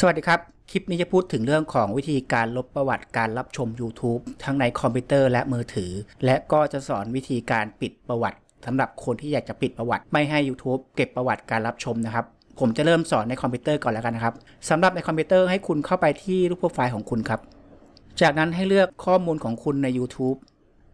สวัสดีครับ คลิปนี้จะพูดถึงเรื่องของวิธีการลบประวัติการรับชม YouTube ทั้งในคอมพิวเตอร์และมือถือ และก็จะสอนวิธีการปิดประวัติสำหรับคนที่อยากจะปิดประวัติไม่ให้ YouTube เก็บประวัติการรับชมนะครับผมจะเริ่มสอนในคอมพิวเตอร์ก่อนแล้วกันนะครับสำหรับในคอมพิวเตอร์ให้คุณเข้าไปที่รูปโปรไฟล์ของคุณครับ จากนั้นให้เลือกข้อมูลของคุณใน YouTube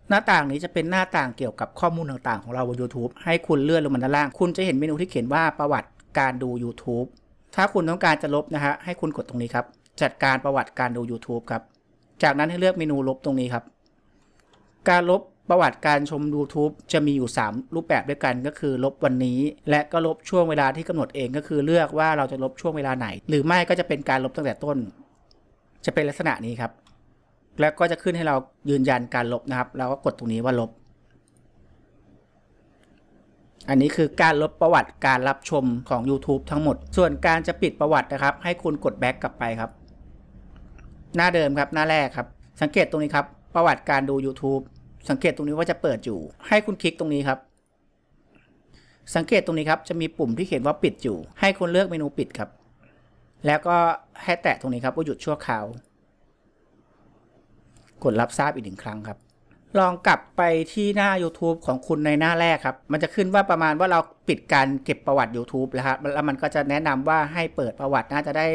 หน้าต่างนี้จะเป็นหน้าต่างเกี่ยวกับข้อมูลต่างๆ ของเราบน YouTube ให้คุณเลื่อนลงมาด้านล่าง คุณจะเห็นเมนูที่เขียนว่าประวัติการดู YouTube ถ้าคุณต้องการจะลบนะฮะให้คุณกดตรงนี้ครับ จัดการประวัติการดู YouTube ครับ จากนั้นให้เลือกเมนูลบตรงนี้ครับ การลบประวัติการชม YouTube จะมีอยู่ 3 รูปแบบด้วยกันก็คือลบวันนี้และก็ลบช่วงเวลาที่กำหนดเอง ก็คือเลือกว่าเราจะลบช่วงเวลาไหน หรือไม่ก็จะเป็นการลบตั้งแต่ต้น จะเป็นลักษณะนี้ครับ แล้วก็จะขึ้นให้เรายืนยันการลบนะครับเราก็กดตรงนี้ว่าลบอันนี้คือการลบประวัติการรับชมของ YouTube ทั้งหมด ส่วนการจะปิดประวัตินะครับ ให้คุณกดแบ็กกลับไปครับ หน้าเดิมครับหน้าแรกครับ สังเกตตรงนี้ครับประวัติการดู YouTube สังเกตตรงนี้ว่าจะเปิดอยู่ ให้คุณคลิกตรงนี้ครับ สังเกตตรงนี้ครับจะมีปุ่มที่เขียนว่าปิดอยู่ ให้คุณเลือกเมนูปิดครับ แล้วก็ให้แตะตรงนี้ครับว่าหยุดชั่วคราวกดรับทราบอีกหนึ่งครั้งครับลองกลับไปที่หน้า YouTube ของคุณในหน้าแรกครับ มันจะขึ้นว่าประมาณว่าเราปิดการเก็บประวัติ YouTube แล้วครับแล้วมันก็จะแนะนำว่าให้เปิดประวัติน่าจะได้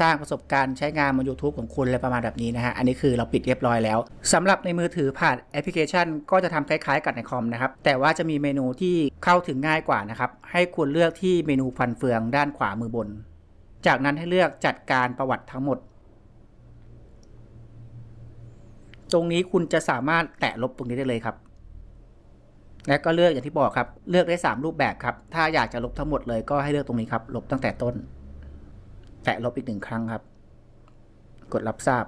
สร้างประสบการณ์ใช้งานบน YouTube ของคุณอะไรประมาณแบบนี้นะฮะ อันนี้คือเราปิดเรียบร้อยแล้ว สำหรับในมือถือผ่านแอปพลิเคชัน ก็จะทำคล้ายๆ กับในคอมนะครับ แต่ว่าจะมีเมนูที่เข้าถึงง่ายกว่านะครับ ให้คุณเลือกที่เมนูฟันเฟือง ด้านขวามือบน จากนั้นให้เลือกจัดการประวัติทั้งหมดตรงนี้คุณจะสามารถแตะลบตรงนี้ได้เลยครับ และก็เลือกอย่างที่บอกครับเลือกได้ 3 รูปแบบครับ ถ้าอยากจะลบทั้งหมดเลยก็ให้เลือกตรงนี้ครับ ลบตั้งแต่ต้น แตะลบอีกหนึ่งครั้งครับกดรับทราบ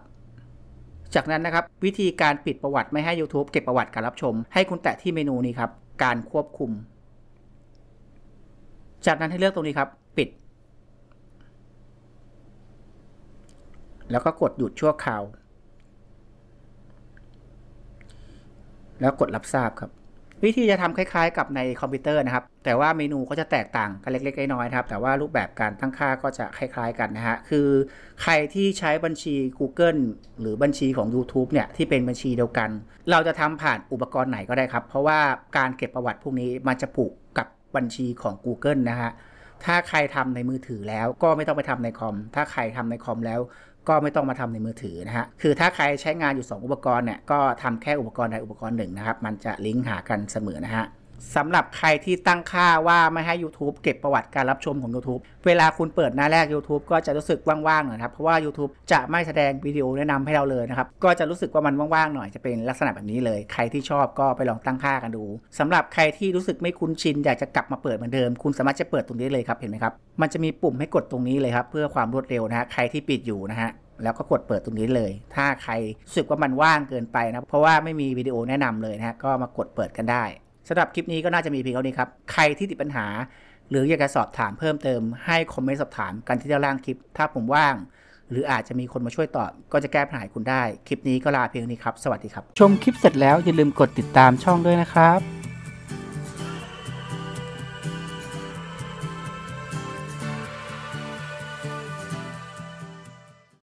จากนั้นนะครับวิธีการปิดประวัติ ไม่ให้ YouTube เก็บประวัติ การรับชม ให้คุณแตะที่เมนูนี้ครับการควบคุม จากนั้นให้เลือกตรงนี้ครับปิด แล้วก็กดหยุดชั่วคราวแล้วกดรับทราบครับ วิธีจะทำคล้ายๆกับในคอมพิวเตอร์นะครับ แต่ว่าเมนูก็จะแตกต่างกันเล็กๆน้อยๆครับ แต่ว่ารูปแบบการตั้งค่าก็จะคล้ายๆกันนะฮะคือใครที่ใช้บัญชี Google หรือบัญชีของ YouTube เนี่ย ที่เป็นบัญชีเดียวกัน เราจะทำผ่านอุปกรณ์ไหนก็ได้ครับ เพราะว่าการเก็บประวัติพวกนี้ มันจะผูกกับบัญชีของ Google นะฮะถ้าใครทำในมือถือแล้วก็ไม่ต้องไปทำในคอมถ้าใครทำในคอมแล้วก็ไม่ต้องมาทำในมือถือนะฮะ คือถ้าใครใช้งานอยู่ 2 อุปกรณ์เนี่ย ก็ทำแค่อุปกรณ์ใดอุปกรณ์หนึ่งนะครับ มันจะลิงก์หากันเสมอนะฮะสำหรับใครที่ตั้งค่าว่าไม่ให้ YouTube เก็บประวัติการรับชมของ YouTube เวลาคุณเปิดหน้าแรก YouTube ก็จะรู้สึกว่างๆหน่อยครับ เพราะว่า YouTube จะไม่แสดงวิดีโอแนะนำให้เราเลยนะครับ ก็จะรู้สึกว่ามันว่างๆหน่อย จะเป็นลักษณะแบบนี้เลย ใครที่ชอบก็ไปลองตั้งค่ากันดู สำหรับใครที่รู้สึกไม่คุ้นชินอยากจะกลับมาเปิดเหมือนเดิม คุณสามารถจะเปิดตรงนี้เลยครับ เห็นไหมครับ มันจะมีปุ่มให้กดตรงนี้เลยครับเพื่อความรวดเร็วนะฮะใครที่ปิดอยู่นะฮะ แล้วก็กดเปิดตรงนี้เลย ถ้าใครรู้สึกว่ามันว่างเกินไปนะเพราะว่าไม่มีวิดีโอแนะนำเลยนะฮะก็มากดเปิดกันได้สำหรับคลิปนี้ก็น่าจะมีเพียงเท่านี้ครับ ใครที่ติดปัญหา หรืออยากจะสอบถามเพิ่มเติม ให้คอมเมนต์สอบถาม กันที่ด้านล่างคลิป ถ้าผมว่าง หรืออาจจะมีคนมาช่วยตอบก็จะแก้ปัญหาคุณได้ คลิปนี้ก็ลาเพียงนี้ครับ สวัสดีครับ ชมคลิปเสร็จแล้วอย่าลืมกดติดตามช่องด้วยนะครับ